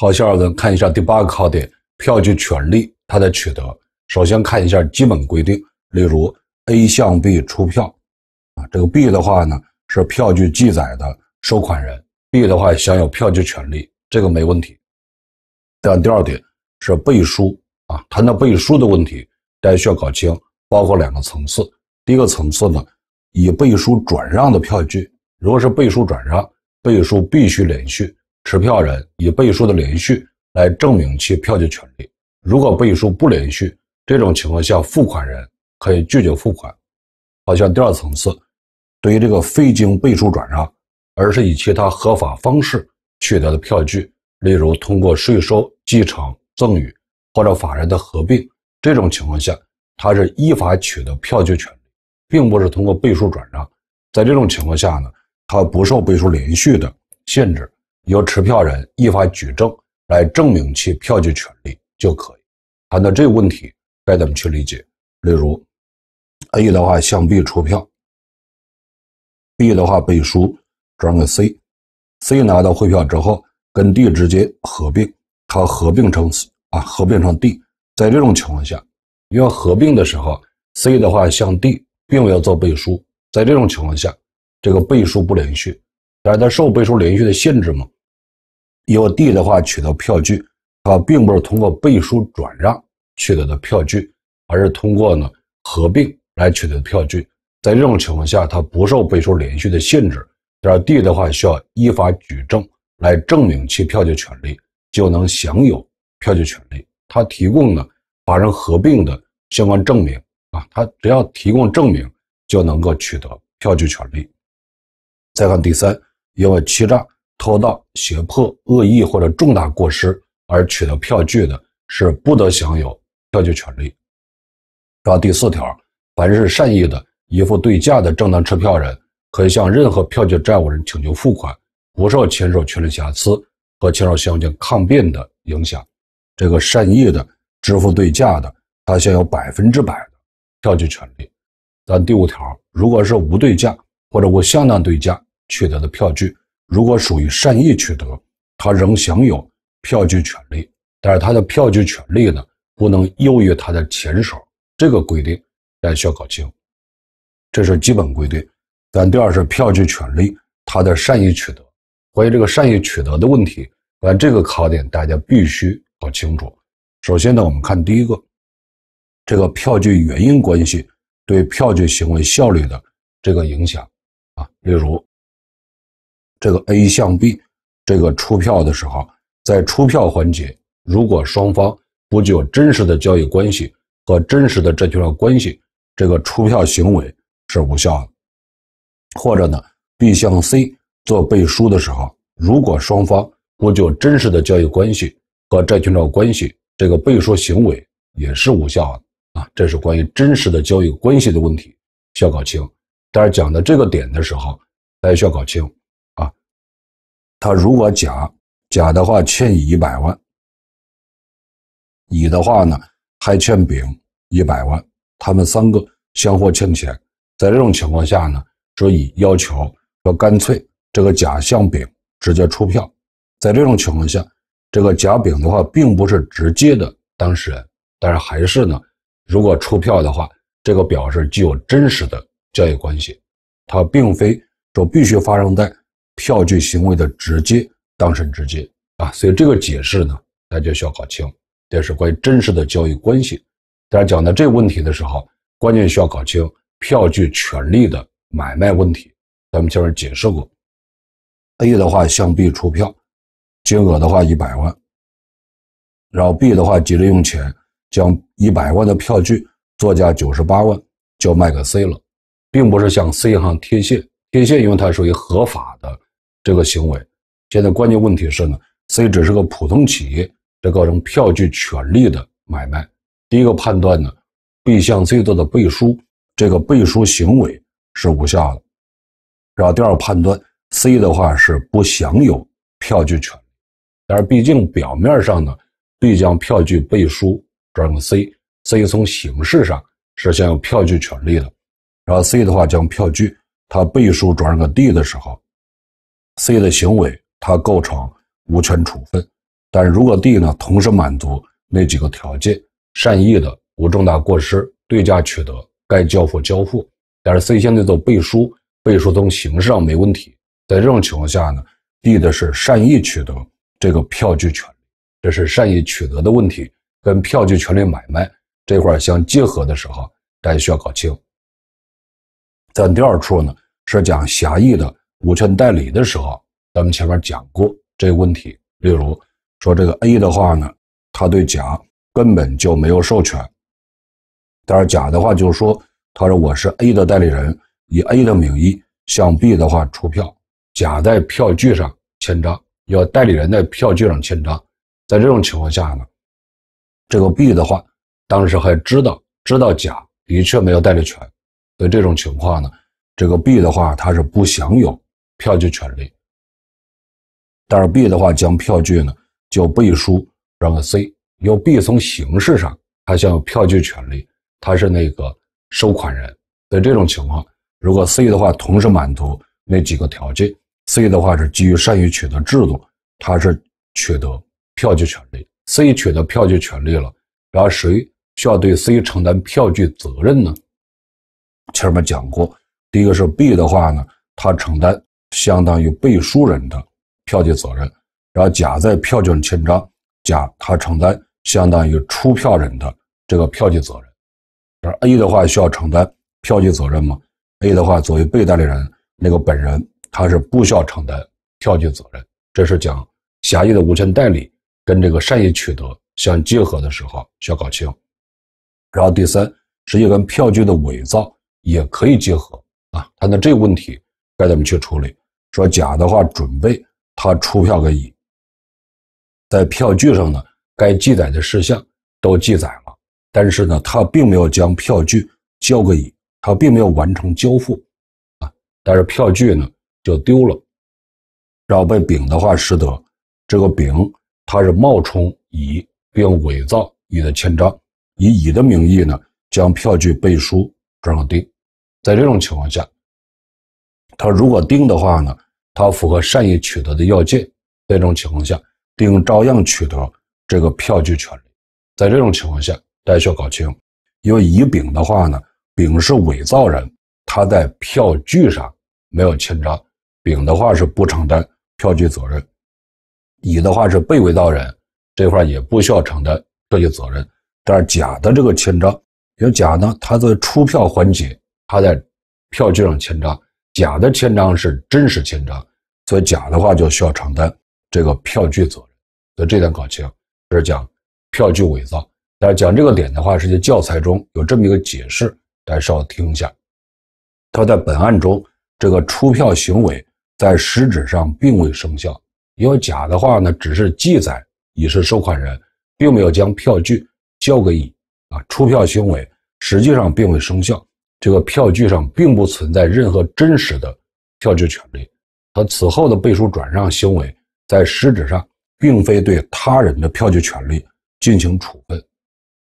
好，下面顿，看一下第八个考点，票据权利它的取得。首先看一下基本规定，例如 A 向 B 出票，啊，这个 B 的话呢是票据记载的收款人，B 的话享有票据权利，这个没问题。但第二点是背书啊，谈到背书的问题，大家需要搞清，包括两个层次。第一个层次呢，以背书转让的票据，如果是背书转让，背书必须连续。持票人以背书的连续来证明其票据权利。如果背书不连续，这种情况下付款人可以拒绝付款。好，像第二层次，对于这个非经背书转让，而是以其他合法方式取得的票据，例如通过税收、继承、赠与或者法人的合并，这种情况下，他是依法取得票据权利，并不是通过背书转让。在这种情况下呢，它不受背书连续的限制。由持票人依法举证来证明其票据权利就可以。谈到这个问题，该怎么去理解？例如，A 的话向 B 出票，B 的话背书转给 C，C 拿到汇票之后跟 D 直接合并，它合并成啊合并成 D。在这种情况下，因为合并的时候 C 的话向 D 并没有做背书，在这种情况下，这个背书不连续，但是它受背书连续的限制吗？要 D 的话，取得票据，啊，并不是通过背书转让取得的票据，而是通过呢合并来取得票据。在这种情况下，它不受背书连续的限制。然后 D 的话，需要依法举证来证明其票据权利，就能享有票据权利。它提供了发生合并的相关证明啊，他只要提供证明就能够取得票据权利。再看第三，因为欺诈。偷盗、胁迫、恶意或者重大过失而取得票据的，是不得享有票据权利。然后第四条，凡是善意的、一副对价的正当持票人，可以向任何票据债务人请求付款，不受签售权利瑕疵和签收相对抗辩的影响。这个善意的支付对价的，他享有百分之百的票据权利。但第五条，如果是无对价或者无相当对价取得的票据，如果属于善意取得，他仍享有票据权利，但是他的票据权利呢，不能优于他的前手。这个规定大家需要搞清，这是基本规定。但第二是票据权利，他的善意取得。关于这个善意取得的问题，完这个考点大家必须搞清楚。首先呢，我们看第一个，这个票据原因关系对票据行为效率的这个影响啊，例如。这个 A 向 B 这个出票的时候，在出票环节，如果双方不具有真实的交易关系和真实的债权债务关系，这个出票行为是无效的；或者呢，B 向 C 做背书的时候，如果双方不具有真实的交易关系和债权债务关系，这个背书行为也是无效的。啊，这是关于真实的交易关系的问题，需要搞清。但是讲到这个点的时候，大家需要搞清。他如果甲甲的话欠乙一百万，乙的话呢还欠丙一百万，他们三个相互欠钱。在这种情况下呢，说乙要求要干脆，这个甲向丙直接出票。在这种情况下，这个甲、丙的话并不是直接的当事人，但是还是呢，如果出票的话，这个表示具有真实的交易关系，它并非说必须发生在。票据行为的直接当事人直接啊，所以这个解释呢，大家需要搞清，这是关于真实的交易关系。大家讲到这个问题的时候，关键需要搞清票据权利的买卖问题。咱们前面解释过，A 的话向 B 出票，金额的话一百万，然后 B 的话急着用钱，将一百万的票据作价九十八万就卖给 C 了，并不是向 C 行贴现，贴现因为它属于合法的。这个行为，现在关键问题是呢，C 只是个普通企业这构成票据权利的买卖。第一个判断呢，B 向 C 做的背书，这个背书行为是无效的。然后第二个判断，C 的话是不享有票据权，但是毕竟表面上呢，B 将票据背书转让给 C，C 从形式上是享有票据权利的。然后 C 的话将票据他背书转让给 D 的时候。C 的行为，他构成无权处分，但如果 D 呢，同时满足那几个条件，善意的、无重大过失、对价取得、该交付交付，但是 C 现在做背书，背书从形式上没问题，在这种情况下呢，D 的是善意取得这个票据权，利，这是善意取得的问题，跟票据权利买卖这块相结合的时候，大家需要搞清。在第二处呢，是讲狭义的。股权代理的时候，咱们前面讲过这个问题。例如说，这个 A 的话呢，他对甲根本就没有授权。但是甲的话就是说，他说我是 A 的代理人，以 A 的名义向 B 的话出票，甲在票据上签章，要代理人在票据上签章。在这种情况下呢，这个 B 的话当时还知道知道甲的确没有代理权，所以这种情况呢，这个 B 的话他是不享有。票据权利，但是 B 的话将票据呢就背书让给 C，由 B 从形式上他享有票据权利，他是那个收款人。在这种情况，如果 C 的话同时满足那几个条件，C 的话是基于善于取得制度，他是取得票据权利。C 取得票据权利了，然后谁需要对 C 承担票据责任呢？前面讲过，第一个是 B 的话呢，他承担。相当于背书人的票据责任，然后甲在票据上签章，甲他承担相当于出票人的这个票据责任。而 A 的话需要承担票据责任吗？A 的话作为被代理人那个本人，他是不需要承担票据责任。这是讲狭义的无权代理跟这个善意取得相结合的时候需要搞清。然后第三，实际跟票据的伪造也可以结合啊。谈谈这个问题该怎么去处理？说甲的话，准备他出票给乙，在票据上呢，该记载的事项都记载了，但是呢，他并没有将票据交给乙，他并没有完成交付，啊，但是票据呢就丢了，然后被丙的话识得，这个丙他是冒充乙，并伪造乙的签章，以乙的名义呢将票据背书转让丁，在这种情况下。他如果定的话呢，他符合善意取得的要件，在这种情况下，丁照样取得这个票据权利。在这种情况下，大家需要搞清，因为乙丙的话呢，丙是伪造人，他在票据上没有签章，丙的话是不承担票据责任。乙的话是被伪造人，这块也不需要承担票据责任。但是甲的这个签章，因为甲呢他在出票环节，他在票据上签章。甲的签章是真实签章，所以甲的话就需要承担这个票据责任。所以这点搞清，这是讲票据伪造。但是讲这个点的话，实际教材中有这么一个解释，大家稍听一下。他在本案中，这个出票行为在实质上并未生效，因为甲的话呢，只是记载乙是收款人，并没有将票据交给乙啊，出票行为实际上并未生效。这个票据上并不存在任何真实的票据权利，他此后的背书转让行为，在实质上并非对他人的票据权利进行处分。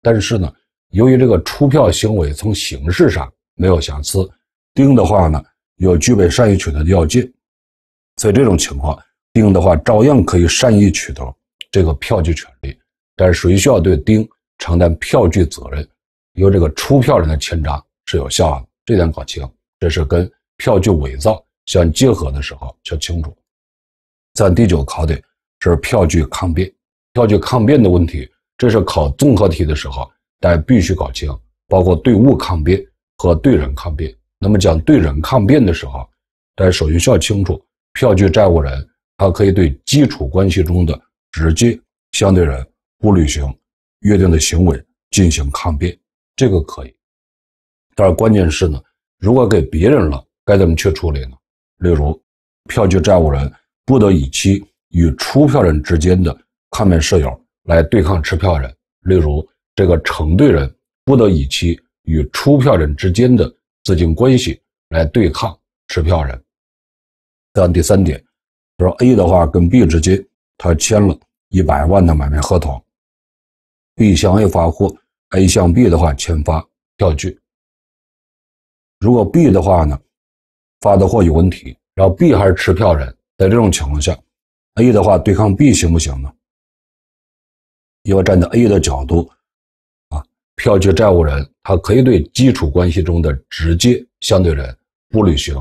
但是呢，由于这个出票行为从形式上没有瑕疵，丁的话呢，又具备善意取得的要件，在这种情况，丁的话照样可以善意取得这个票据权利。但是谁需要对丁承担票据责任？由这个出票人的签章。是有效的，这点搞清。这是跟票据伪造相结合的时候就清楚。在第九考点是票据抗辩，票据抗辩的问题，这是考综合题的时候，大家必须搞清，包括对物抗辩和对人抗辩。那么讲对人抗辩的时候，大家首先需要清楚，票据债务人他可以对基础关系中的直接相对人不履行约定的行为进行抗辩，这个可以。但是关键是呢，如果给别人了，该怎么去处理呢？例如，票据债务人不得以其与出票人之间的看辩事由来对抗持票人；例如，这个承兑人不得以其与出票人之间的资金关系来对抗持票人。再看第三点，他说 A 的话跟 B 之间他签了一百万的买卖合同，B 向 A 发货，A 向 B 的话签发票据。如果 B 的话呢，发的货有问题，然后 B 还是持票人，在这种情况下，A 的话对抗 B 行不行呢？因为站在 A 的角度，啊，票据债务人他可以对基础关系中的直接相对人不履行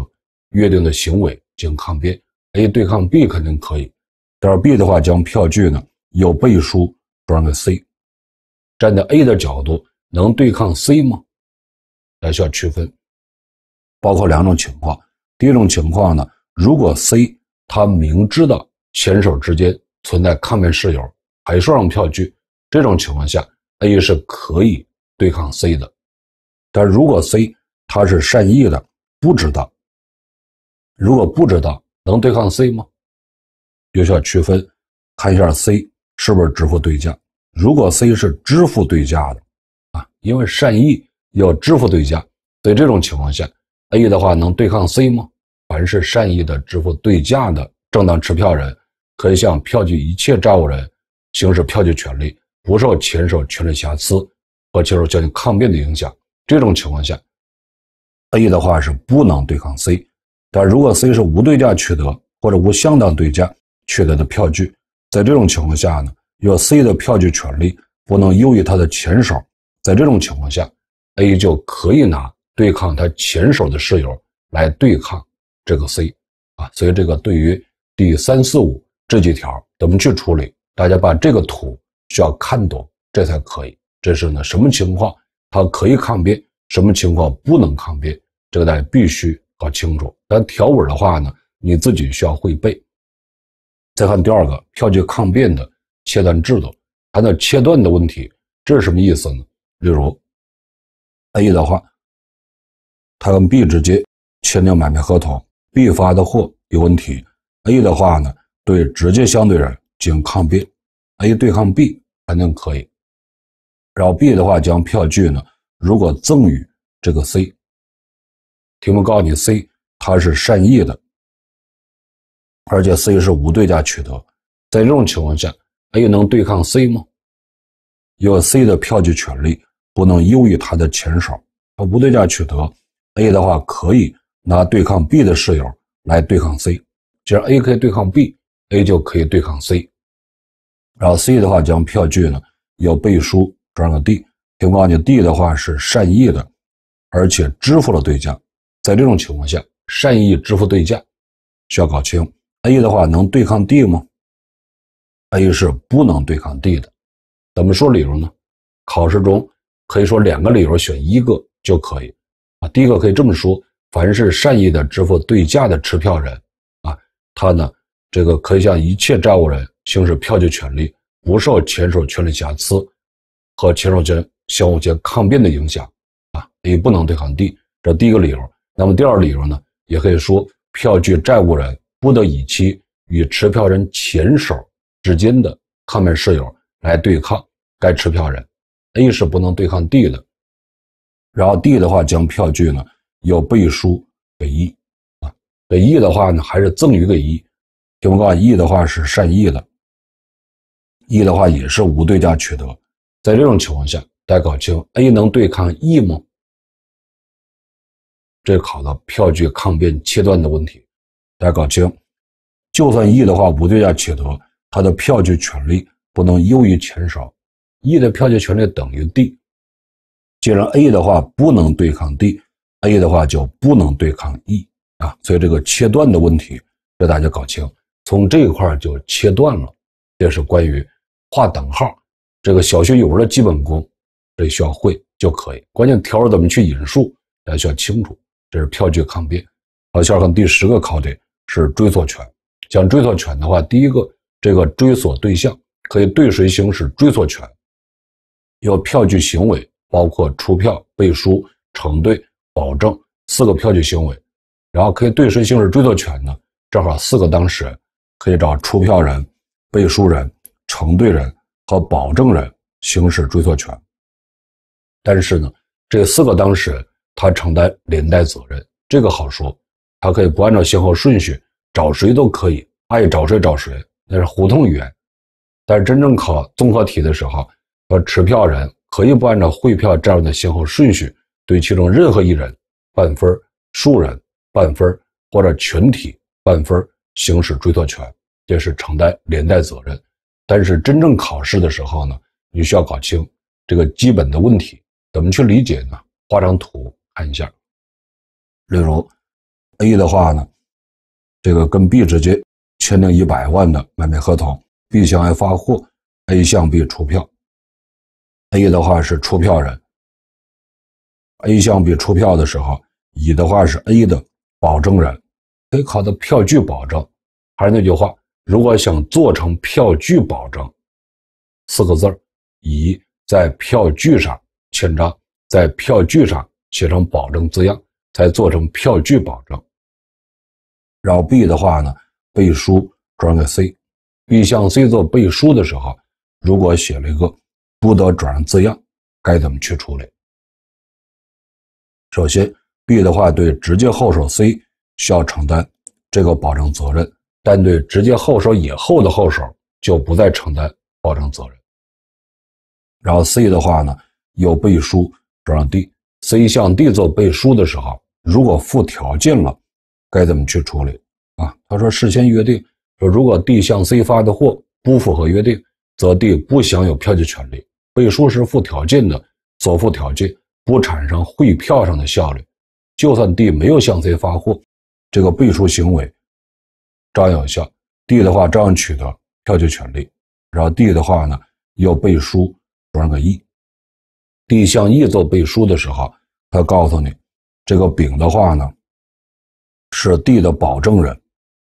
约定的行为进行抗辩。A 对抗 B 肯定可以，但是 B 的话将票据呢有背书转让给 C，站在 A 的角度能对抗 C 吗？还需要区分。包括两种情况，第一种情况呢，如果 C 他明知道选手之间存在抗辩事由，还说上票据，这种情况下，A 是可以对抗 C 的。但如果 C 他是善意的，不知道，如果不知道，能对抗 C 吗？有效区分，看一下 C 是不是支付对价。如果 C 是支付对价的，啊，因为善意要支付对价，在这种情况下。A 的话能对抗 C 吗？凡是善意的支付对价的正当持票人，可以向票据一切债务人行使票据权利，不受前手权利瑕疵和接受交易抗辩的影响。这种情况下，A 的话是不能对抗 C。但如果 C 是无对价取得或者无相当对价取得的票据，在这种情况下呢，有 C 的票据权利不能优于他的前手。在这种情况下，A 就可以拿。对抗他前手的室友来对抗这个 C，啊，所以这个对于第三四五这几条怎么去处理，大家把这个图需要看懂，这才可以。这是呢什么情况他可以抗辩，什么情况不能抗辩，这个大家必须搞清楚。但条文的话呢，你自己需要会背。再看第二个票据抗辩的切断制度，谈到切断的问题，这是什么意思呢？例如 A 的话。他跟 B 直接签订买卖合同，B 发的货有问题。A 的话呢，对直接相对人进行抗辩，A 对抗 B 肯定可以。然后 B 的话将票据呢，如果赠予这个 C，题目告诉你 C 他是善意的，而且 C 是无对价取得，在这种情况下，A 能对抗 C 吗？因为 C 的票据权利不能优于他的前手，他无对价取得。A 的话可以拿对抗 B 的室友来对抗 C，既然 A 可以对抗 B，A 就可以对抗 C。然后 C 的话将票据呢要背书转给 D，听好，你 D 的话是善意的，而且支付了对价。在这种情况下，善意支付对价需要搞清 A 的话能对抗 D 吗？A 是不能对抗 D 的。怎么说理由呢？考试中可以说两个理由选一个就可以。第一个可以这么说：，凡是善意的支付对价的持票人，啊，他呢，这个可以向一切债务人行使票据权利，不受前手权利瑕疵和前手权相互间抗辩的影响，啊，A 不能对抗 D。这第一个理由。那么第二个理由呢，也可以说，票据债务人不得以其与持票人前手之间的抗辩事由来对抗该持票人，A 是不能对抗 D 的。然后 D 的话将票据呢，要背书给 E，啊，给 E 的话呢还是赠予给 E，听我讲，E 的话是善意的，E 的话也是无对价取得，在这种情况下，大家搞清 A 能对抗 E 吗？这考到票据抗辩切断的问题，大家搞清，就算 E 的话无对价取得，它的票据权利不能优于前手，E 的票据权利等于 D。既然 A 的话不能对抗 D，A 的话就不能对抗 E 啊，所以这个切断的问题要大家搞清，从这一块就切断了。这是关于画等号，这个小学语文的基本功，得需要会就可以。关键条怎么去引述，大家需要清楚。这是票据抗辩。好，下面看第十个考点是追索权。讲追索权的话，第一个，这个追索对象可以对谁行使追索权？要票据行为。包括出票、背书、承兑、保证四个票据行为，然后可以对谁行使追索权呢？正好四个当事人可以找出票人、背书人、承兑人和保证人行使追索权。但是呢，这四个当事人他承担连带责任，这个好说，他可以不按照先后顺序找谁都可以，爱找谁找谁，那是胡同语言。但是真正考综合题的时候，和持票人。可以不按照汇票这样的先后顺序，对其中任何一人、半分数人、半分或者群体半分行使追索权，这是承担连带责任。但是真正考试的时候呢，你需要搞清这个基本的问题，怎么去理解呢？画张图看一下。例如，A 的话呢，这个跟 B 直接签订一百万的买卖合同，B 向 A 发货，A 向 B 出票。A 的话是出票人，A 项 B 出票的时候，乙的话是 A 的保证人，可以考的票据保证。还是那句话，如果想做成票据保证，四个字儿，乙在票据上签章，在票据上写上保证字样，才做成票据保证。然后 B 的话呢，背书转给 C，B 向 C 做背书的时候，如果写了一个。不得转让字样该怎么去处理？首先，B 的话对直接后手 C 需要承担这个保证责任，但对直接后手以后的后手就不再承担保证责任。然后 C 的话呢，有背书转让 D，C 向 D 做背书的时候，如果附条件了，该怎么去处理？啊，他说事先约定，说如果 D 向 C 发的货不符合约定，则 D 不享有票据权利。背书是附条件的，所附条件不产生汇票上的效率。就算 D 没有向 C 发货，这个背书行为照样有效。D 的话照样取得票据权利。然后 D 的话呢，要背书转让给 E。D 向 E 做背书的时候，他告诉你，这个丙的话呢，是 D 的保证人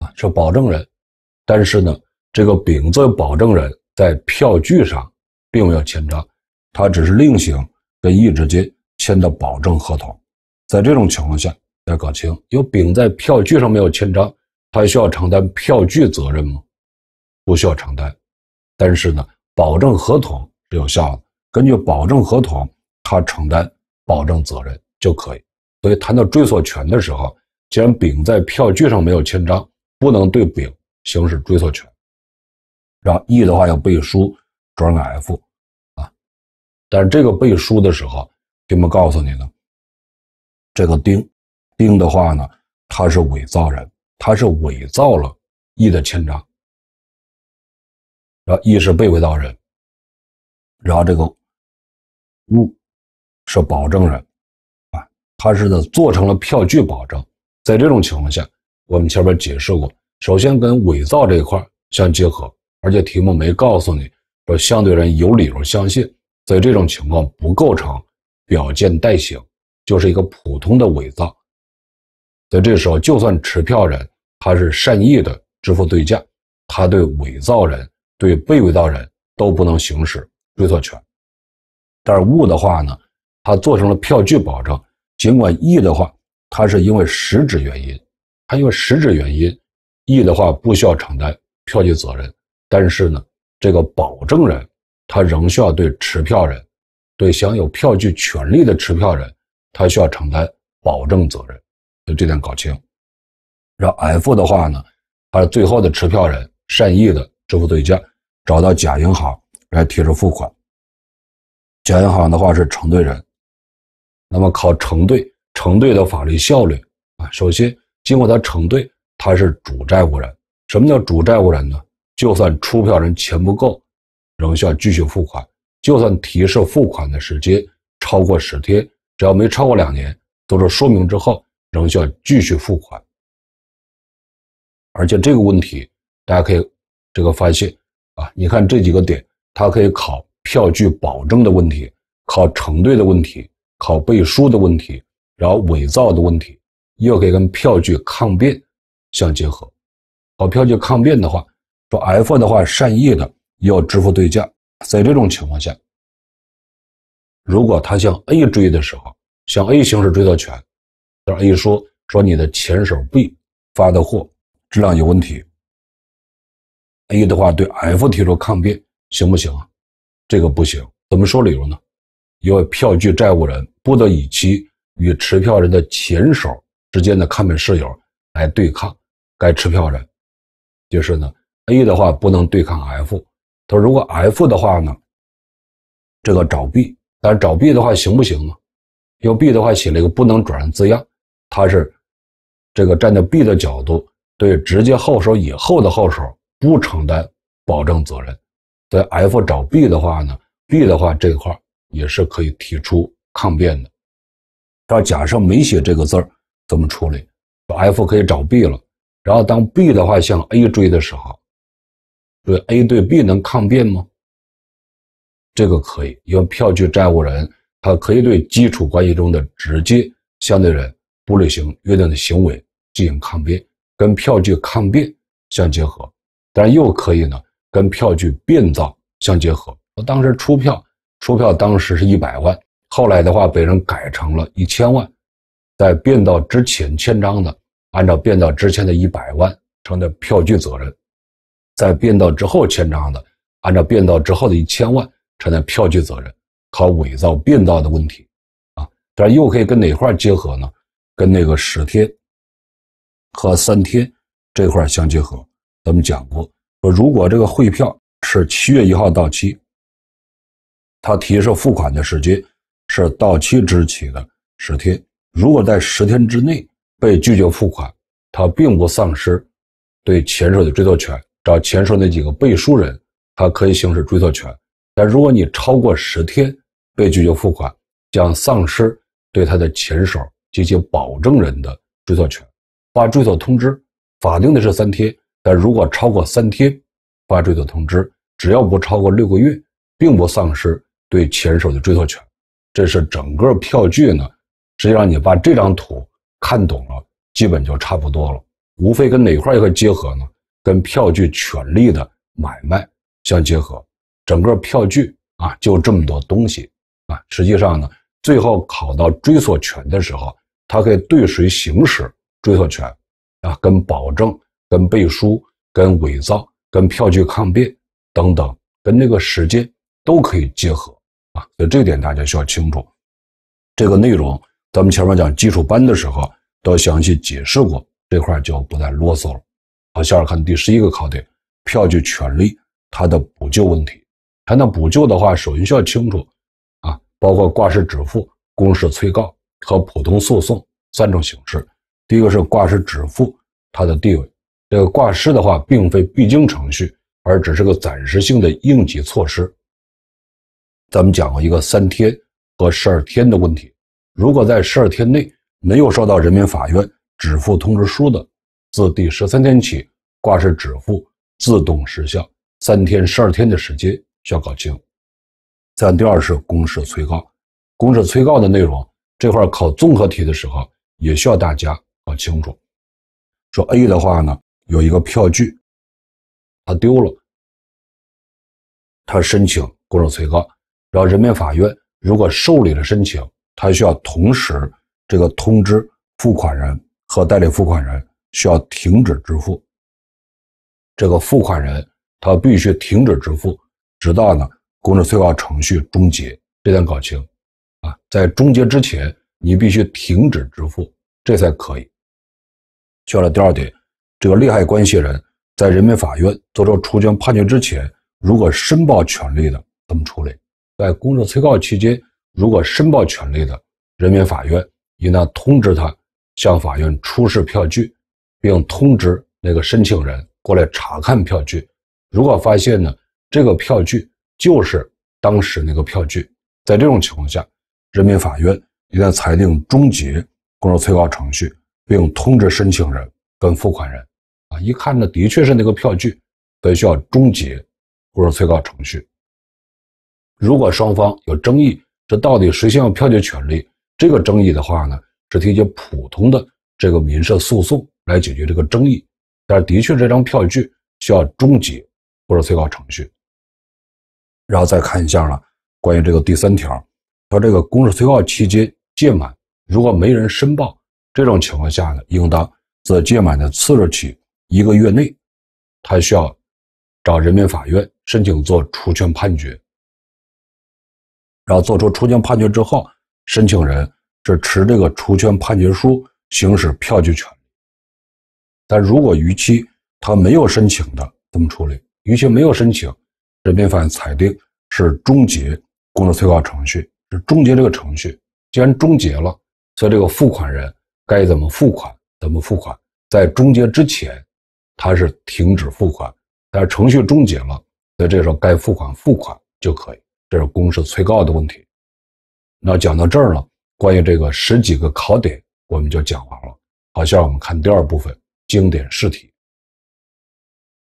啊，是保证人。但是呢，这个丙作为保证人在票据上。并没有签章，他只是另行跟易之间签的保证合同。在这种情况下，要搞清：，有丙在票据上没有签章，他需要承担票据责任吗？不需要承担，但是呢，保证合同是有效的，根据保证合同，他承担保证责任就可以。所以谈到追索权的时候，既然丙在票据上没有签章，不能对丙行使追索权。让 E 的话要背书转给 F。但是这个背书的时候，题目告诉你呢，这个丁，丁的话呢，他是伪造人，他是伪造了乙的签章，然后乙是被伪造人，然后这个物是保证人，啊，他是呢做成了票据保证。在这种情况下，我们前面解释过，首先跟伪造这一块相结合，而且题目没告诉你说相对人有理由相信。所以这种情况不构成表见代行，就是一个普通的伪造。在这时候，就算持票人他是善意的支付对价，他对伪造人、对被伪造人都不能行使追索权。但是物的话呢，他做成了票据保证。尽管 E 的话，他是因为实质原因，他因为实质原因，E 的话不需要承担票据责任。但是呢，这个保证人。他仍需要对持票人，对享有票据权利的持票人，他需要承担保证责任。就这点搞清，让 F 的话呢，把最后的持票人善意的支付对价，找到甲银行来提出付款。甲银行的话是承兑人，那么靠承兑，承兑的法律效力啊。首先，经过他承兑，他是主债务人。什么叫主债务人呢？就算出票人钱不够。仍需要继续付款，就算提示付款的时间超过十天，只要没超过两年，都是说明之后仍需要继续付款。而且这个问题大家可以这个发现啊，你看这几个点，它可以考票据保证的问题，考承兑的问题，考背书的问题，然后伪造的问题，又可以跟票据抗辩相结合。考票据抗辩的话，说 F 的话善意的。要支付对价，在这种情况下，如果他向 A 追的时候，向 A 行使追责权，让 A 说说你的前手 B 发的货质量有问题，A 的话对 F 提出抗辩行不行？啊？这个不行。怎么说理由呢？因为票据债务人不得以其与持票人的前手之间的抗辩事由来对抗该持票人，就是呢，A 的话不能对抗 F。他说：“如果 F 的话呢，这个找 B，但是找 B 的话行不行啊？为 B 的话写了一个‘不能转让’字样，他是这个站在 B 的角度，对直接后手以后的后手不承担保证责任。在 F 找 B 的话呢，B 的话这块也是可以提出抗辩的。他假设没写这个字儿，怎么处理？F 可以找 B 了，然后当 B 的话向 A 追的时候。”对 A 对 B 能抗辩吗？这个可以，因为票据债务人他可以对基础关系中的直接相对人不履行约定的行为进行抗辩，跟票据抗辩相结合，但又可以呢跟票据变造相结合。我当时出票，出票当时是一百万，后来的话被人改成了一千万，在变造之前签章的，按照变造之前的一百万承担票据责任。在变道之后签章的，按照变道之后的一千万承担票据责任，考伪造变道的问题，啊，但是又可以跟哪块结合呢？跟那个十天和三天这块相结合，咱们讲过，说如果这个汇票是七月一号到期，他提示付款的时间是到期之日起的十天，如果在十天之内被拒绝付款，他并不丧失对前手的追责权。找前手那几个背书人，他可以行使追索权。但如果你超过十天被拒绝付款，将丧失对他的前手及其保证人的追索权。发追索通知，法定的是三天。但如果超过三天，发追索通知，只要不超过六个月，并不丧失对前手的追索权。这是整个票据呢，实际上你把这张图看懂了，基本就差不多了。无非跟哪块一块结合呢？跟票据权利的买卖相结合，整个票据啊就这么多东西啊。实际上呢，最后考到追索权的时候，它可以对谁行使追索权啊？跟保证、跟背书、跟伪造、跟票据抗辩等等，跟那个时间都可以结合啊。所以这点大家需要清楚。这个内容，咱们前面讲基础班的时候都详细解释过，这块就不再啰嗦了。下看第十一个考点，票据权利它的补救问题。谈到补救的话，首先需要清楚，啊，包括挂失止付、公示催告和普通诉讼三种形式。第一个是挂失止付，它的地位，这个挂失的话，并非必经程序，而只是个暂时性的应急措施。咱们讲过一个三天和十二天的问题，如果在十二天内没有收到人民法院止付通知书的。自第十三天起，挂失止付自动失效，三天、十二天的时间需要搞清。再看第二是公示催告，公示催告的内容这块考综合题的时候，也需要大家搞清楚。说 A 的话呢，有一个票据，他丢了，他申请公示催告，然后人民法院如果受理了申请，他需要同时这个通知付款人和代理付款人。需要停止支付，这个付款人他必须停止支付，直到呢公证催告程序终结，这点搞清，啊，在终结之前你必须停止支付，这才可以。需要来第二点，这个利害关系人在人民法院作出出卷判决之前，如果申报权利的怎么处理？在公证催告期间，如果申报权利的人民法院应当通知他向法院出示票据。并通知那个申请人过来查看票据，如果发现呢，这个票据就是当时那个票据，在这种情况下，人民法院应该裁定终结公告催告程序，并通知申请人跟付款人，啊，一看呢，的确是那个票据，以需要终结公告催告程序。如果双方有争议，这到底谁享有票据权利？这个争议的话呢，是提起普通的这个民事诉讼。来解决这个争议，但是的确，这张票据需要终结或者最高程序。然后再看一下呢，关于这个第三条，说这个公示催告期间届满，如果没人申报，这种情况下呢，应当自届满的次日起一个月内，他需要找人民法院申请做出权判决。然后做出出权判决之后，申请人是持这个出权判决书行使票据权。但如果逾期，他没有申请的怎么处理？逾期没有申请，人民法院裁定是终结公示催告程序。是终结这个程序。既然终结了，所以这个付款人该怎么付款，怎么付款？在终结之前，他是停止付款，但是程序终结了，所以这时候该付款付款就可以。这是公示催告的问题。那讲到这儿了，关于这个十几个考点，我们就讲完了。好，下面我们看第二部分。经典试题，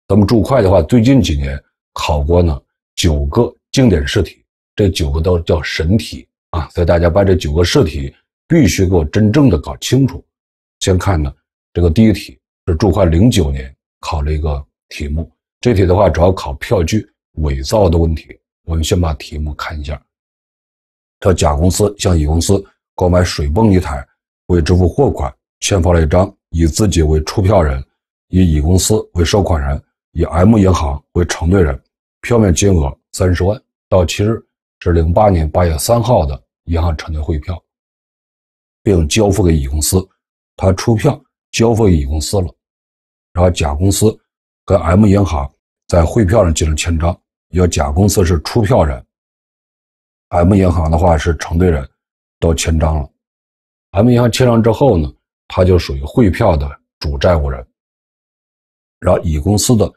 咱们注会的话，最近几年考过呢九个经典试题，这九个都叫神题啊！所以大家把这九个试题必须给我真正的搞清楚。先看呢，这个第一题是注会零九年考了一个题目，这题的话主要考票据伪造的问题。我们先把题目看一下，叫甲公司向乙公司购买水泵一台，未支付货款，签发了一张。以自己为出票人，以乙公司为收款人，以 M 银行为承兑人，票面金额三十万，到期日是零八年八月三号的银行承兑汇票，并交付给乙公司。他出票交付乙公司了，然后甲公司跟 M 银行在汇票上进行签章，要甲公司是出票人，M 银行的话是承兑人，都签章了。M 银行签章之后呢？他就属于汇票的主债务人，然后乙公司的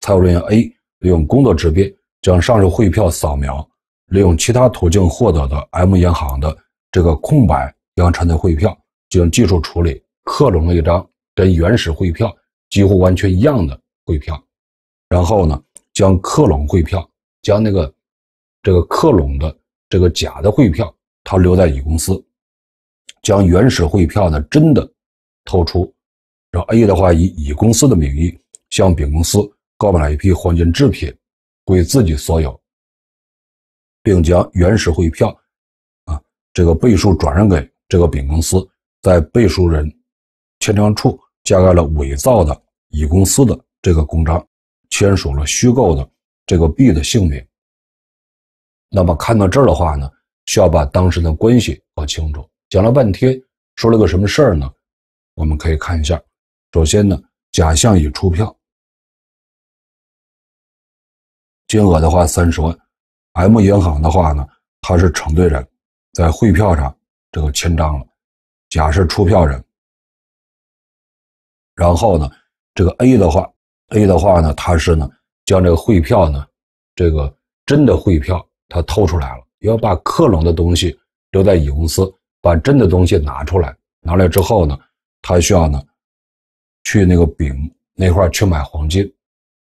财务人员 A 利用工作纸币将上述汇票扫描，利用其他途径获得的 M 银行的这个空白银行承兑汇票，进行技术处理，克隆了一张跟原始汇票几乎完全一样的汇票，然后呢，将克隆汇票，将那个这个克隆的这个假的汇票，他留在乙公司。将原始汇票呢真的透出，然后 A 的话以乙公司的名义向丙公司购买了一批黄金制品归自己所有，并将原始汇票啊这个背书转让给这个丙公司，在背书人签章处加盖了伪造的乙公司的这个公章，签署了虚构的这个 B 的姓名。那么看到这儿的话呢，需要把当时的关系搞清楚。讲了半天，说了个什么事儿呢？我们可以看一下。首先呢，假象已出票，金额的话三十万。M 银行的话呢，他是承兑人，在汇票上这个签章了。甲是出票人。然后呢，这个 A 的话，A 的话呢，他是呢将这个汇票呢，这个真的汇票他偷出来了，要把克隆的东西留在乙公司。把真的东西拿出来，拿来之后呢，他需要呢，去那个丙那块去买黄金，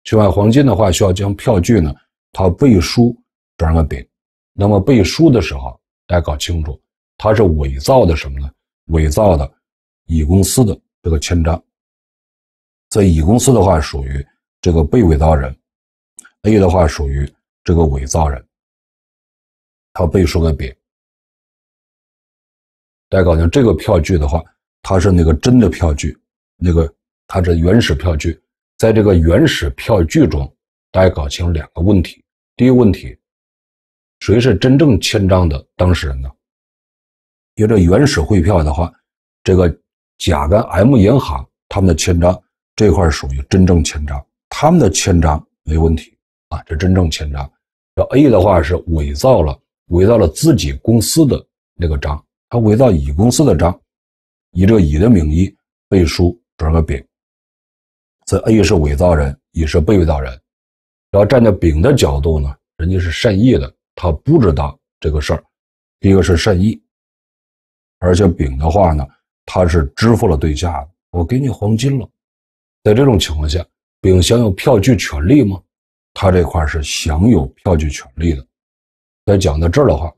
去买黄金的话，需要将票据呢，他背书转让给丙。那么背书的时候，大家搞清楚，他是伪造的什么呢？伪造的乙公司的这个签章，在乙公司的话属于这个被伪造人，A 的话属于这个伪造人，他背书给丙。大家搞清这个票据的话，它是那个真的票据，那个它是原始票据，在这个原始票据中，大家搞清两个问题：第一个问题，谁是真正签章的当事人呢？因为这原始汇票的话，这个甲跟 M 银行他们的签章这块属于真正签章，他们的签章没问题啊，这真正签章。这 A 的话是伪造了伪造了自己公司的那个章。他伪造乙公司的章，以这个乙的名义背书转给丙。则 A 是伪造人，乙是被伪造人。然后站在丙的角度呢，人家是善意的，他不知道这个事儿。第一个是善意，而且丙的话呢，他是支付了对价的，我给你黄金了。在这种情况下，丙享有票据权利吗？他这块是享有票据权利的。在讲到这儿的话，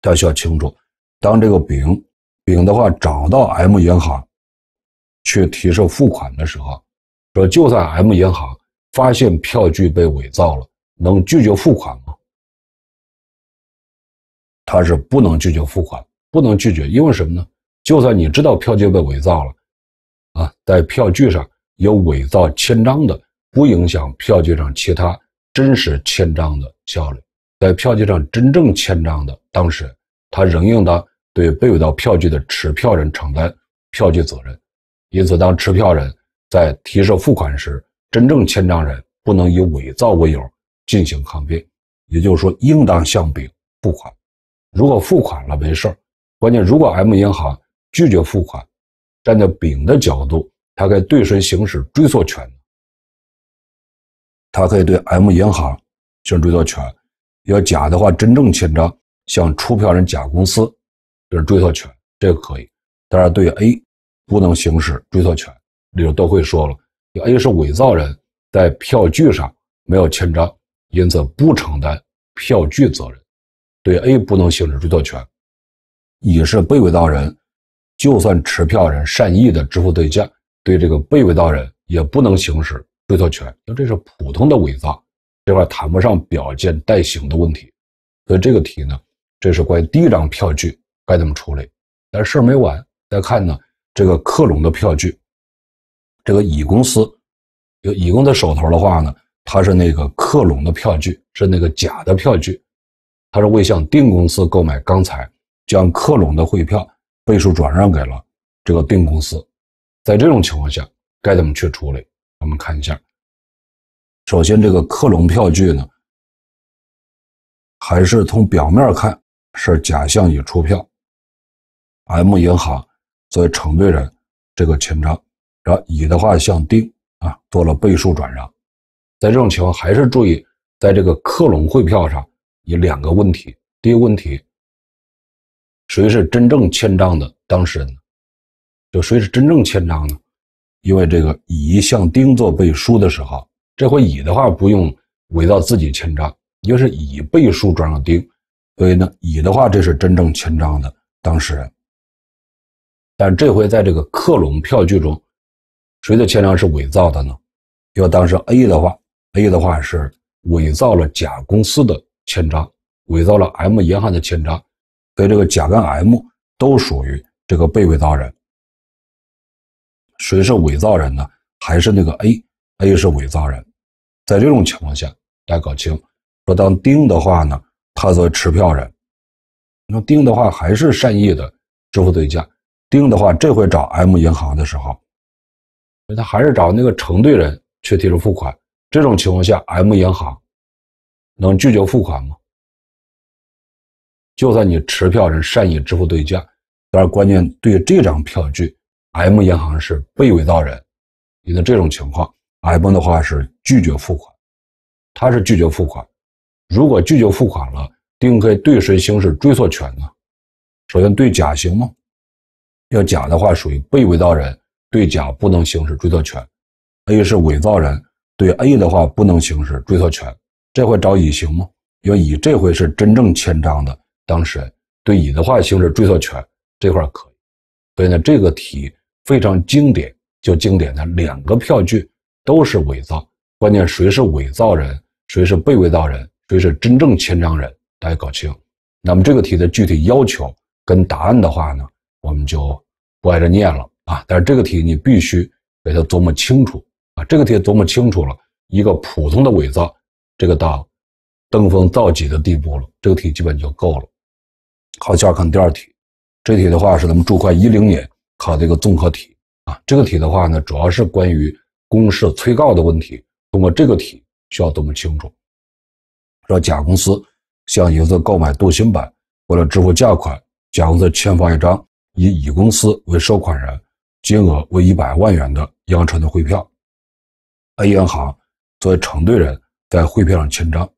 大家需要清楚。当这个丙丙的话找到 M 银行去提示付款的时候，说就算 M 银行发现票据被伪造了，能拒绝付款吗？他是不能拒绝付款，不能拒绝，因为什么呢？就算你知道票据被伪造了，啊，在票据上有伪造签章的，不影响票据上其他真实签章的效率。在票据上真正签章的当事人。他仍应当对被伪造票据的持票人承担票据责任，因此，当持票人在提示付款时，真正签章人不能以伪造为由进行抗辩，也就是说，应当向丙付款。如果付款了没事儿，关键如果 M 银行拒绝付款，站在丙的角度，他可以对谁行使追索权？呢？他可以对 M 银行行使追索权。要甲的话，真正签章。向出票人甲公司，就是追索权，这个可以；但是对 A，不能行使追索权。例如都会说了，A 是伪造人在票据上没有签章，因此不承担票据责任，对 A 不能行使追索权。乙是被伪造人，就算持票人善意的支付对价，对这个被伪造人也不能行使追索权。那这是普通的伪造，这块谈不上表见代行的问题。所以这个题呢？这是关于第一张票据该怎么处理，但是事儿没完，再看呢，这个克隆的票据，这个乙公司，有乙公司手头的话呢，它是那个克隆的票据，是那个假的票据，它是为向丁公司购买钢材，将克隆的汇票背数转让给了这个丁公司，在这种情况下该怎么去处理？我们看一下，首先这个克隆票据呢，还是从表面看。是假象乙出票，M 银行作为承兑人，这个签章，然后乙的话向丁啊做了背书转让，在这种情况还是注意，在这个克隆汇票上有两个问题，第一个问题，谁是真正欠账的当事人？就谁是真正欠账呢？因为这个乙向丁做背书的时候，这回乙的话不用伪造自己欠账，因为是乙背书转让丁。所以呢，乙的话，这是真正签章的当事人。但这回在这个克隆票据中，谁的签章是伪造的呢？要当时 A 的话，A 的话是伪造了甲公司的签章，伪造了 M 银行的签章，所以这个甲跟 M 都属于这个被伪造人。谁是伪造人呢？还是那个 A，A 是伪造人。在这种情况下，来搞清。说当丁的话呢？他作为持票人，那丁的话还是善意的支付对价，丁的话这回找 M 银行的时候，他还是找那个承兑人去提出付款。这种情况下，M 银行能拒绝付款吗？就算你持票人善意支付对价，但是关键对这张票据，M 银行是被伪造人，你的这种情况，M 的话是拒绝付款，他是拒绝付款。如果拒绝付款了，丁可以对谁行使追索权呢？首先对甲行吗？要甲的话，属于被伪造人，对甲不能行使追索权。A 是伪造人，对 A 的话不能行使追索权。这回找乙行吗？因为乙，这回是真正签章的当事人，对乙的话行使追索权，这块可以。所以呢，这个题非常经典，就经典的两个票据都是伪造，关键谁是伪造人，谁是被伪造人。这是真正签章人，大家搞清。那么这个题的具体要求跟答案的话呢，我们就不挨着念了啊。但是这个题你必须给他琢磨清楚啊。这个题琢磨清楚了，一个普通的伪造，这个到登峰造极的地步了。这个题基本就够了。好，接着看第二题。这题的话是咱们注会一零年考的一个综合题啊。这个题的话呢，主要是关于公示催告的问题。通过这个题需要琢磨清楚。让甲公司向乙公司购买镀锌板，为了支付价款，甲公司签发一张以乙公司为收款人，金额为一百万元的银行承兑汇票。A 银行作为承兑人在汇票上签章。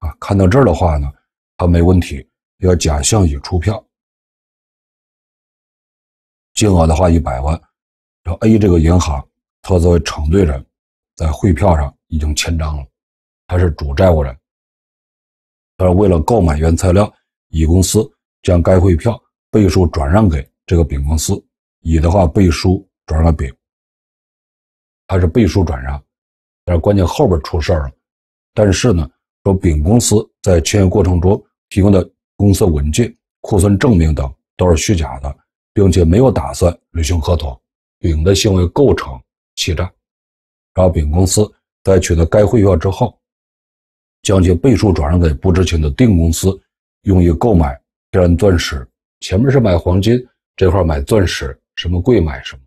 啊，看到这儿的话呢，他没问题。要甲向乙出票，金额的话一百万，然后 A 这个银行他作为承兑人在汇票上已经签章了，他是主债务人。他说为了购买原材料，乙公司将该汇票背书转让给这个丙公司，乙的话背书转让丙，他是背书转让。但是关键后边出事了，但是呢，说丙公司在签约过程中提供的公司文件、库存证明等都是虚假的，并且没有打算履行合同，丙的行为构成欺诈。然后丙公司在取得该汇票之后。将其倍数转让给不知情的定公司，用于购买天然钻石。前面是买黄金，这块买钻石，什么贵买什么。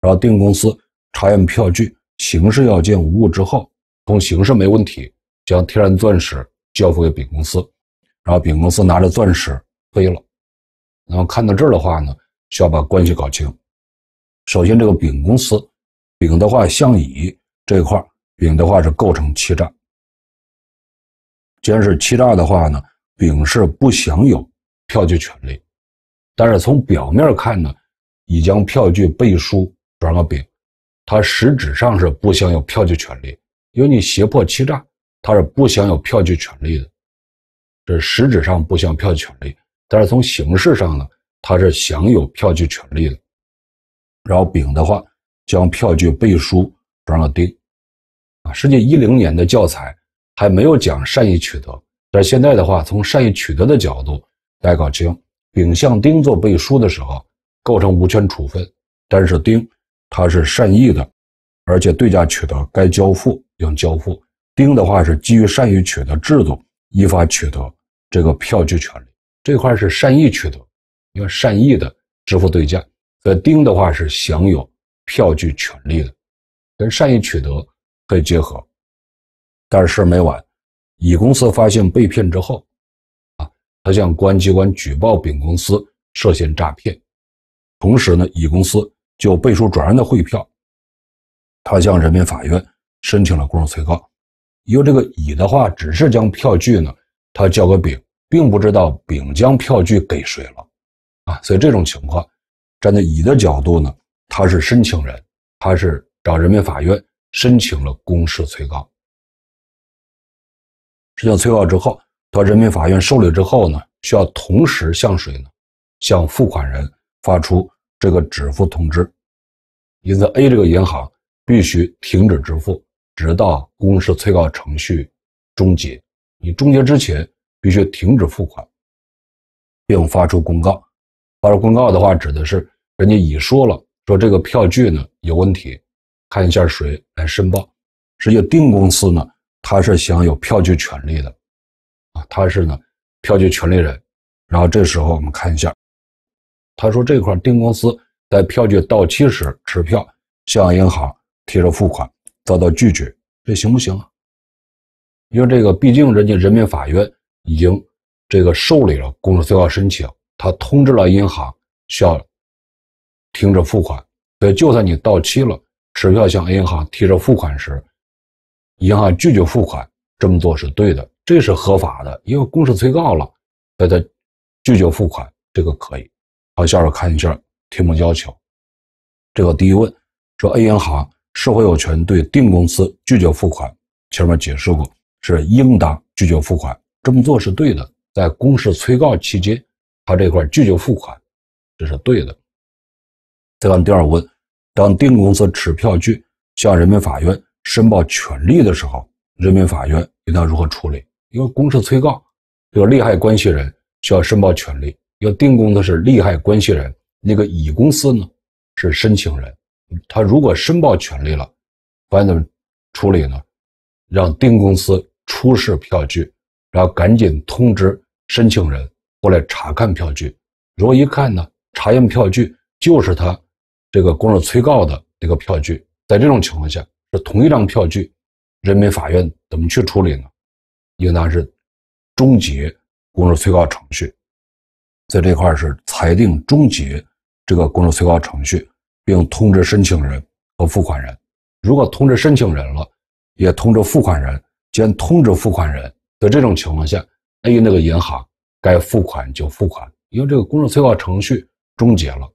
然后定公司查验票据形式要件无误之后，从形式没问题，将天然钻石交付给丙公司。然后丙公司拿着钻石飞了。那么看到这儿的话呢，需要把关系搞清。首先，这个丙公司，丙的话向乙这一块，丙的话是构成欺诈。先是欺诈的话呢，丙是不享有票据权利，但是从表面看呢，已将票据背书转给丙，他实质上是不享有票据权利，因为你胁迫欺诈，他是不享有票据权利的，这实质上不享票据权利，但是从形式上呢，他是享有票据权利的。然后丙的话，将票据背书转给丁，啊，实际一零年的教材。还没有讲善意取得，但现在的话，从善意取得的角度，大家搞清：丙向丁做背书的时候，构成无权处分；但是丁，他是善意的，而且对价取得该交付应交付。丁的话是基于善意取得制度，依法取得这个票据权利，这块是善意取得。因为善意的支付对价，所以丁的话是享有票据权利的，跟善意取得可以结合。但是事没完，乙公司发现被骗之后，啊，他向公安机关举报丙公司涉嫌诈骗，同时呢，乙公司就背书转让的汇票，他向人民法院申请了公示催告。因为这个乙的话，只是将票据呢，他交给丙，并不知道丙将票据给谁了，啊，所以这种情况，站在乙的角度呢，他是申请人，他是找人民法院申请了公示催告。际上催告之后，到人民法院受理之后呢，需要同时向谁呢？向付款人发出这个止付通知。因此，A 这个银行必须停止支付，直到公示催告程序终结。你终结之前必须停止付款，并发出公告。发出公告的话，指的是人家乙说了，说这个票据呢有问题，看一下谁来申报。实际丁公司呢。他是享有票据权利的，啊，他是呢，票据权利人。然后这时候我们看一下，他说这块丁公司在票据到期时持票向银行提着付款遭到拒绝，这行不行？啊？因为这个毕竟人家人民法院已经这个受理了公司催告申请，他通知了银行需要停止付款，所以就算你到期了，持票向银行提着付款时。银行拒绝付款，这么做是对的，这是合法的，因为公示催告了，他拒绝付款，这个可以。好，下面看一下题目要求。这个第一问，说 A 银行是否有权对定公司拒绝付款？前面解释过，是应当拒绝付款，这么做是对的，在公示催告期间，他这块拒绝付款，这是对的。再看第二问，当定公司持票据向人民法院。申报权利的时候，人民法院应当如何处理？因为公示催告，这个利害关系人需要申报权利，要定公的是利害关系人，那个乙公司呢是申请人，他如果申报权利了，法院怎么处理呢？让定公司出示票据，然后赶紧通知申请人过来查看票据。如果一看呢，查验票据就是他这个公示催告的那个票据，在这种情况下。同一张票据，人民法院怎么去处理呢？应当是终结公证催告程序，在这块是裁定终结这个公证催告程序，并通知申请人和付款人。如果通知申请人了，也通知付款人，兼通知付款人，在这种情况下，a 那个银行该付款就付款，因为这个公证催告程序终结了。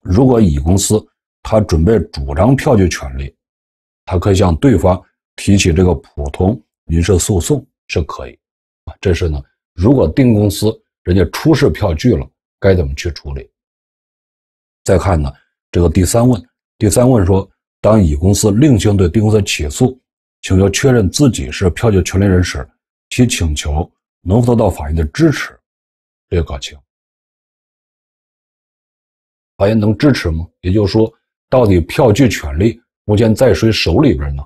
如果乙公司他准备主张票据权利，他可以向对方提起这个普通民事诉讼是可以，啊，这是呢。如果丁公司人家出示票据了，该怎么去处理？再看呢，这个第三问，第三问说，当乙公司另行对丁公司起诉，请求确认自己是票据权利人时，其请求能否得到法院的支持？这个搞清，法院能支持吗？也就是说，到底票据权利？目前在谁手里边呢？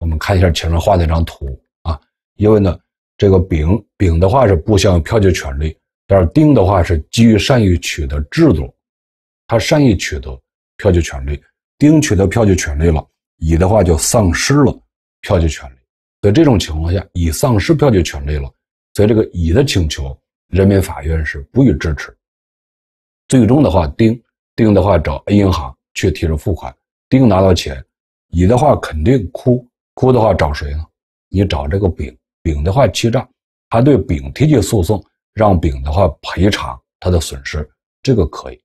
我们看一下前面画那张图啊，因为呢，这个丙丙的话是不享有票据权利，但是丁的话是基于善意取得制度，他善意取得票据权利，丁取得票据权利了，乙的话就丧失了票据权利。在这种情况下，乙丧失票据权利了，所以这个乙的请求，人民法院是不予支持。最终的话，丁丁的话找 A 银行去提出付款。丁拿到钱，乙的话肯定哭，哭的话找谁呢？你找这个丙，丙的话欺诈，他对丙提起诉讼，让丙的话赔偿他的损失，这个可以。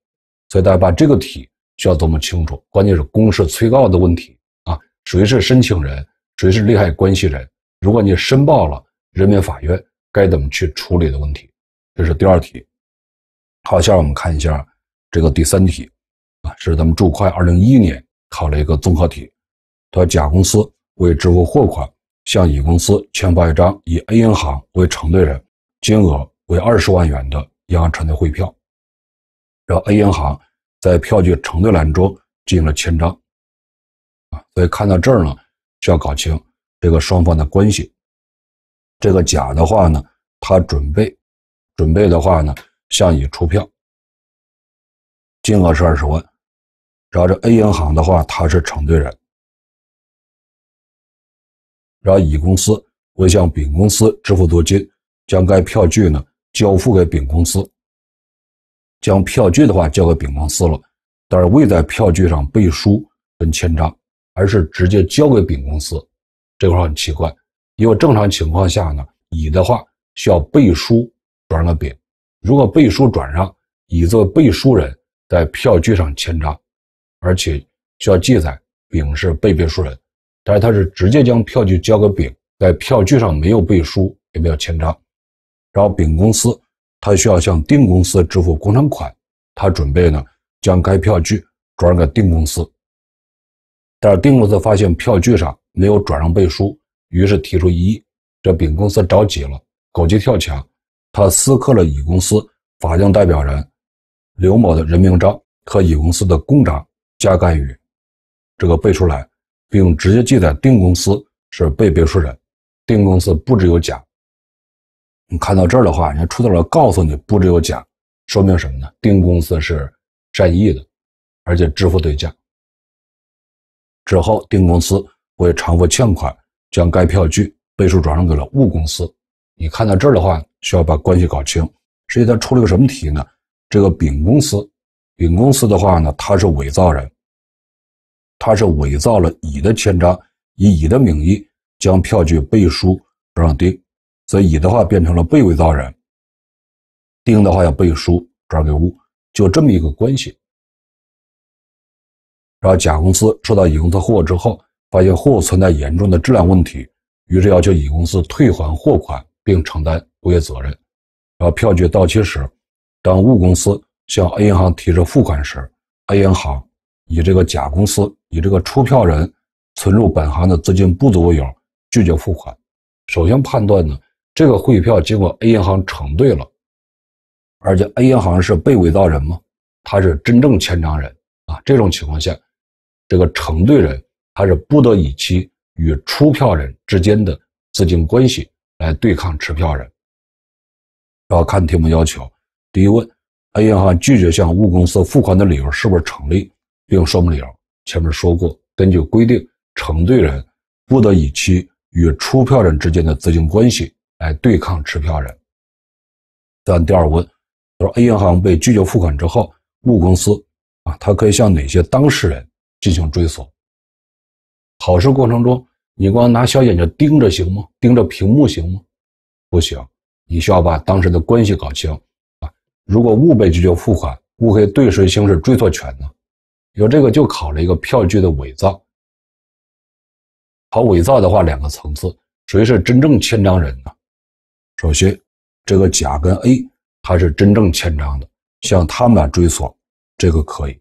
所以大家把这个题需要琢磨清楚，关键是公示催告的问题啊，谁是申请人，谁是利害关系人，如果你申报了，人民法院该怎么去处理的问题，这是第二题。好，下面我们看一下这个第三题啊，是咱们注会二零一一年。考了一个综合题，说甲公司为支付货款，向乙公司签发一张以 A 银行为承兑人，金额为二十万元的银行承兑汇票，然后 A 银行在票据承兑栏中进行了签章，啊，所以看到这儿呢，就要搞清这个双方的关系。这个甲的话呢，他准备准备的话呢，向乙出票，金额是二十万。然后，这 A 银行的话，它是承兑人。然后，乙公司会向丙公司支付租金，将该票据呢交付给丙公司。将票据的话交给丙公司了，但是未在票据上背书跟签章，而是直接交给丙公司。这块很奇怪，因为正常情况下呢，乙的话需要背书转让给丙。如果背书转让，乙作为背书人在票据上签章。而且需要记载，丙是被背书人，但是他是直接将票据交给丙，在票据上没有背书也没有签章。然后丙公司，他需要向丁公司支付工程款，他准备呢将该票据转让给丁公司。但是丁公司发现票据上没有转让背书，于是提出异议。这丙公司着急了，狗急跳墙，他私刻了乙公司法定代表人刘某的人名章和乙公司的公章。加干预，这个背出来，并直接记载丁公司是被背书人。丁公司不只有甲。你看到这儿的话，人家出题人告诉你不只有甲，说明什么呢？丁公司是善意的，而且支付对价。之后，丁公司为偿付欠款，将该票据背书转让给了物公司。你看到这儿的话，需要把关系搞清。实际他出了个什么题呢？这个丙公司。丙公司的话呢，他是伪造人，他是伪造了乙的签章，以乙的名义将票据背书转让丁，所以乙的话变成了被伪造人，丁的话要背书转给物，就这么一个关系。然后甲公司收到乙公司货之后，发现货存在严重的质量问题，于是要求乙公司退还货款并承担违约责任。然后票据到期时，当物公司。向 A 银行提出付款时，A 银行以这个甲公司以这个出票人存入本行的资金不足为由拒绝付款。首先判断呢，这个汇票经过 A 银行承兑了，而且 A 银行是被伪造人吗？他是真正签章人啊。这种情况下，这个承兑人他是不得以其与出票人之间的资金关系来对抗持票人。要看题目要求，第一问。A 银行拒绝向物公司付款的理由是不是成立？并说明理由。前面说过，根据规定，承兑人不得以其与出票人之间的资金关系来对抗持票人。但第二问：，说 A 银行被拒绝付款之后，物公司啊，它可以向哪些当事人进行追索？考试过程中，你光拿小眼睛盯着行吗？盯着屏幕行吗？不行，你需要把当时的关系搞清。如果误被拒绝付款，误可以对谁行使追索权呢？有这个就考了一个票据的伪造。考伪造的话，两个层次，谁是真正欠账人呢？首先，这个甲跟 A 他是真正欠账的，向他们俩追索，这个可以。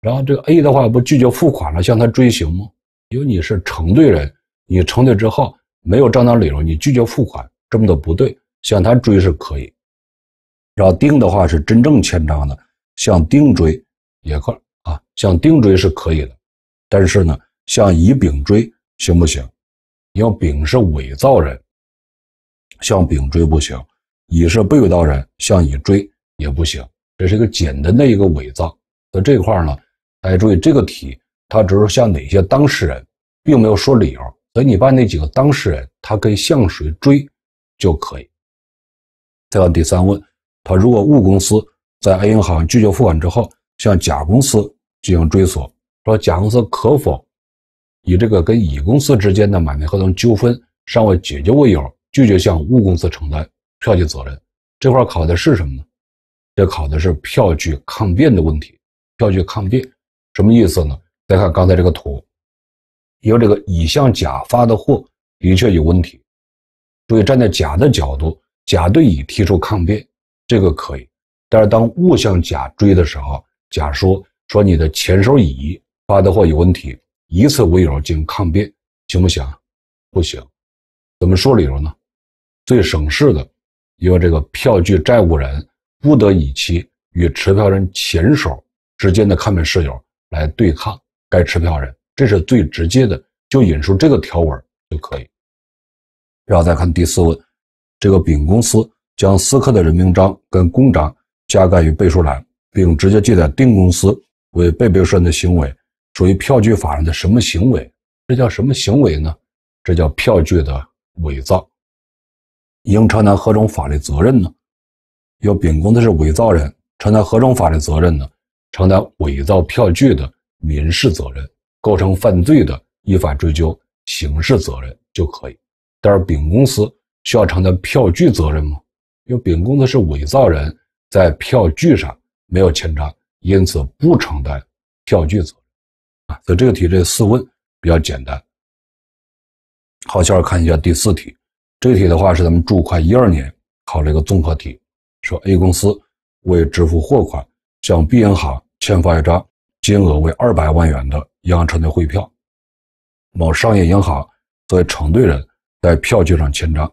然后这个 A 的话不拒绝付款了，向他追行吗？因为你是承兑人，你承兑之后没有正当理由，你拒绝付款，这么的不对，向他追是可以。然后丁的话是真正欠账的，像丁追也可啊，像丁追是可以的。但是呢，像乙丙追行不行？因为丙是伪造人，像丙追不行；乙是被伪造人，像乙追也不行。这是一个简单的一个伪造。所以这块呢，大家注意，这个题它只是向哪些当事人，并没有说理由。所以你把那几个当事人，他可以向谁追，就可以。再看第三问。他如果物公司在 A 银行拒绝付款之后，向甲公司进行追索，说甲公司可否以这个跟乙公司之间的买卖合同纠纷尚未解决为由，拒绝向物公司承担票据责任？这块考的是什么呢？这考的是票据抗辩的问题。票据抗辩什么意思呢？再看刚才这个图，因为这个乙向甲发的货的确有问题，注意站在甲的角度，甲对乙提出抗辩。这个可以，但是当物向甲追的时候，甲说说你的前手乙发的货有问题，以此为由进行抗辩，行不行？不行，怎么说理由呢？最省事的，因为这个票据债务人不得以其与持票人前手之间的抗辩事由来对抗该持票人，这是最直接的，就引述这个条文就可以。然后再看第四问，这个丙公司。将私刻的人名章跟公章加盖于背书栏，并直接记载丁公司为被背书人的行为，属于票据法人的什么行为？这叫什么行为呢？这叫票据的伪造。应承担何种法律责任呢？由丙公司是伪造人，承担何种法律责任呢？承担伪造票据的民事责任，构成犯罪的依法追究刑事责任就可以。但是丙公司需要承担票据责任吗？因为丙公司是伪造人，在票据上没有签章，因此不承担票据责任。啊。所以这个题这四问比较简单。好，下着看一下第四题，这题的话是咱们注会一二年考了一个综合题，说 A 公司为支付货款，向 B 银行签发一张金额为二百万元的银行承兑汇票，某商业银行作为承兑人在票据上签章，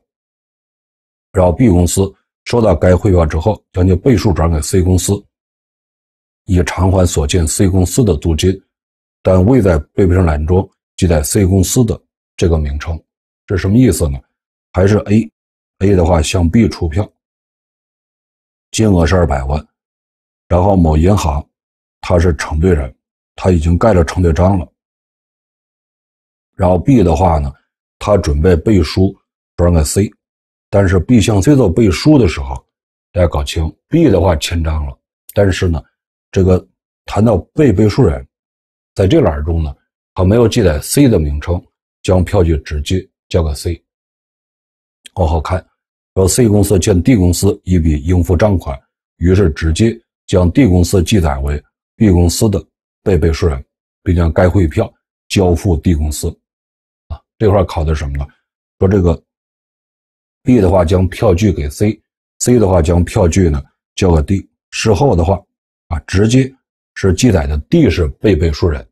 然后 B 公司。收到该汇票之后，将其背数转给 C 公司，以偿还所欠 C 公司的租金，但未在备书栏中记载 C 公司的这个名称，这什么意思呢？还是 A，A 的话向 B 出票，金额是二百万，然后某银行，他是承兑人，他已经盖了承兑章了，然后 B 的话呢，他准备背书转给 C。但是 B 向 C 做背书的时候，大家搞清 B 的话签章了，但是呢，这个谈到被背书人，在这栏中呢，他没有记载 C 的名称，将票据直接交给 C。往后看，说 C 公司欠 D 公司一笔应付账款，于是直接将 D 公司记载为 B 公司的被背书人，并将该汇票交付 D 公司。啊，这块考的什么呢？说这个。B 的话将票据给 C，C 的话将票据呢交给 D。事后的话，啊，直接是记载的 D 是被背书人。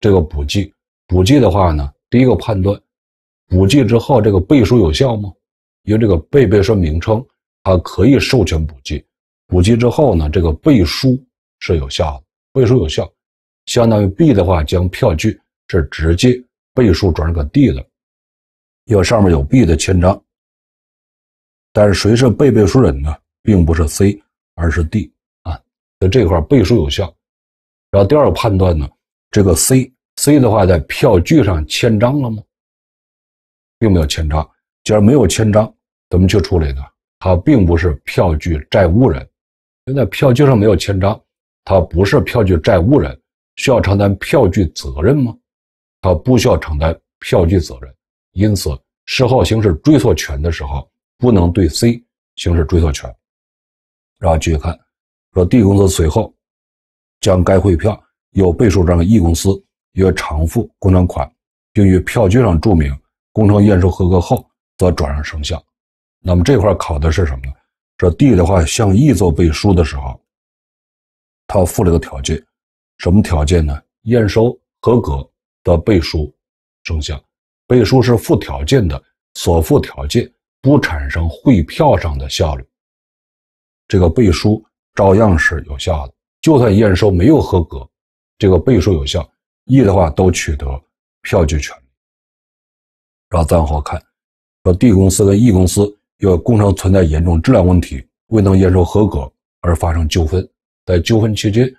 这个补记，补记的话呢，第一个判断，补记之后这个背书有效吗？因为这个背背书名称，它可以授权补记。补记之后呢，这个背书是有效的，背书有效，相当于 B 的话将票据是直接背书转让给 D 了。有上面有 B 的签章，但是谁是被背书人呢？并不是 C，而是 D 啊。在这块背书有效。然后第二个判断呢，这个 C，C 的话在票据上签章了吗？并没有签章。既然没有签章，怎么去处理呢？他并不是票据债务人。为在票据上没有签章，他不是票据债务人，需要承担票据责任吗？他不需要承担票据责任。因此，事后行使追索权的时候，不能对 C 行使追索权。然后继续看，说 D 公司随后将该汇票由背书账 E 公司约偿付工程款，并于票据上注明工程验收合格后则转让生效。那么这块考的是什么呢？说 D 的话向 E 做背书的时候，他附了个条件，什么条件呢？验收合格的背书生效。背书是附条件的，所附条件不产生汇票上的效率，这个背书照样是有效的。就算验收没有合格，这个背书有效，E 的话都取得票据权。利。然后再往后看，说 D 公司跟 E 公司因为工程存在严重质量问题，未能验收合格而发生纠纷，在纠纷期间，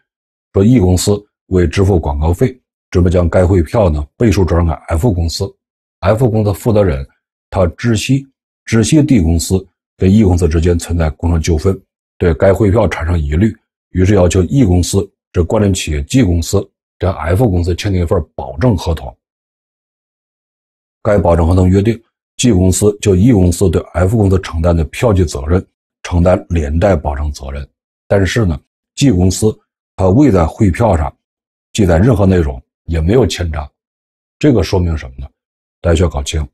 说 E 公司为支付广告费，准备将该汇票呢背书转让给 F 公司。F 公司负责人他知悉知悉 D 公司跟 E 公司之间存在工程纠纷，对该汇票产生疑虑，于是要求 E 公司这关联企业 G 公司跟 F 公司签订一份保证合同。该保证合同约定，G 公司就 E 公司对 F 公司承担的票据责任承担连带保证责任。但是呢，G 公司他未在汇票上记载任何内容，也没有签章，这个说明什么呢？大家需要搞清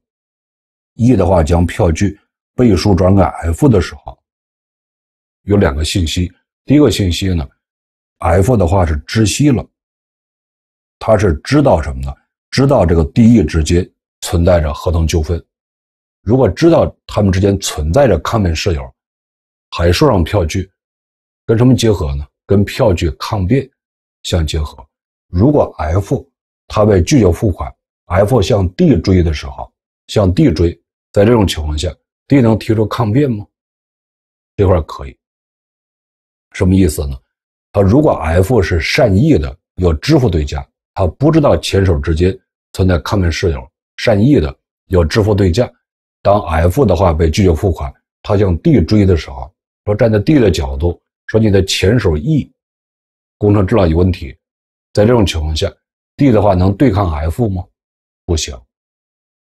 ，E 的话将票据倍数转给 F 的时候，有两个信息。第一个信息呢，F 的话是知悉了，他是知道什么呢？知道这个 D、E 之间存在着合同纠纷。如果知道他们之间存在着抗辩事由，还说让票据，跟什么结合呢？跟票据抗辩相结合。如果 F 他被拒绝付款。F 向 D 追的时候，向 D 追，在这种情况下，D 能提出抗辩吗？这块可以，什么意思呢？他如果 F 是善意的，要支付对价，他不知道前手之间存在抗辩事由，善意的要支付对价，当 F 的话被拒绝付款，他向 D 追的时候，说站在 D 的角度，说你的前手 E，工程质量有问题，在这种情况下，D 的话能对抗 F 吗？不行，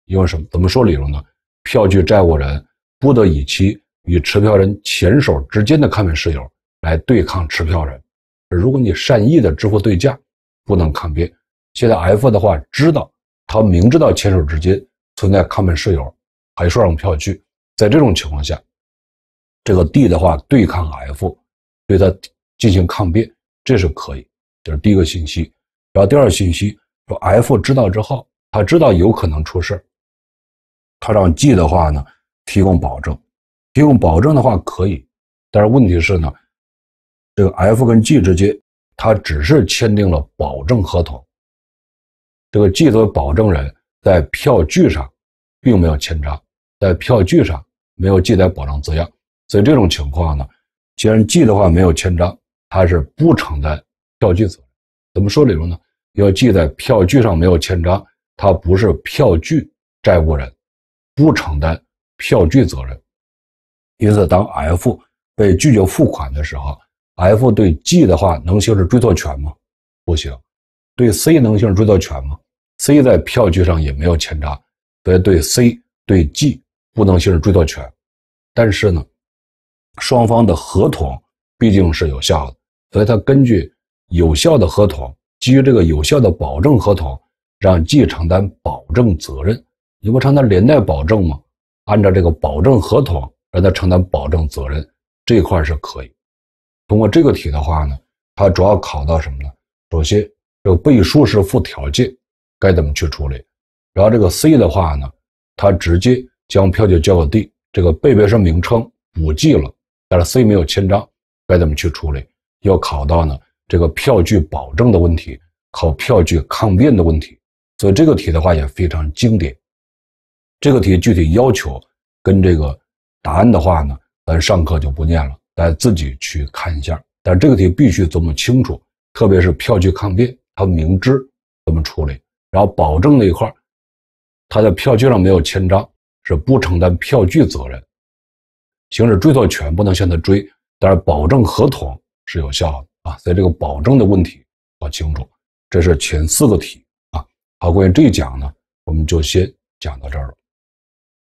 因为什么？怎么说理由呢？票据债务人不得以其与持票人前手之间的抗辩事由来对抗持票人。如果你善意的支付对价，不能抗辩。现在 F 的话知道，他明知道前手之间存在抗辩事由，还说让票据，在这种情况下，这个 D 的话对抗 F，对他进行抗辩，这是可以。这是第一个信息。然后第二个信息说，F 知道之后。他知道有可能出事他让 G 的话呢提供保证，提供保证的话可以，但是问题是呢，这个 F 跟 G 之间，他只是签订了保证合同，这个 G 作为保证人在票据上并没有签章，在票据上没有记载保障字样，所以这种情况呢，既然 G 的话没有签章，他是不承担票据责。任。怎么说理由呢？要记在票据上没有签章。他不是票据债务人，不承担票据责任，因此，当 F 被拒绝付款的时候，F 对 G 的话能行使追索权吗？不行。对 C 能行使追索权吗？C 在票据上也没有签章，所以对 C 对 G 不能行使追索权。但是呢，双方的合同毕竟是有效的，所以他根据有效的合同，基于这个有效的保证合同。让 D 承担保证责任，你不承担连带保证吗？按照这个保证合同让他承担保证责任，这块是可以。通过这个题的话呢，它主要考到什么呢？首先，这个背书是附条件，该怎么去处理？然后这个 C 的话呢，他直接将票据交给 D，这个背书名称补记了，但是 C 没有签章，该怎么去处理？要考到呢这个票据保证的问题，考票据抗辩的问题。所以这个题的话也非常经典，这个题具体要求跟这个答案的话呢，咱上课就不念了，大家自己去看一下。但这个题必须琢磨清楚，特别是票据抗辩，他明知怎么处理，然后保证那一块他在票据上没有签章，是不承担票据责任，行使追索权不能向他追，但是保证合同是有效的啊。所以这个保证的问题要清楚。这是前四个题。好，关于这一讲呢，我们就先讲到这儿了。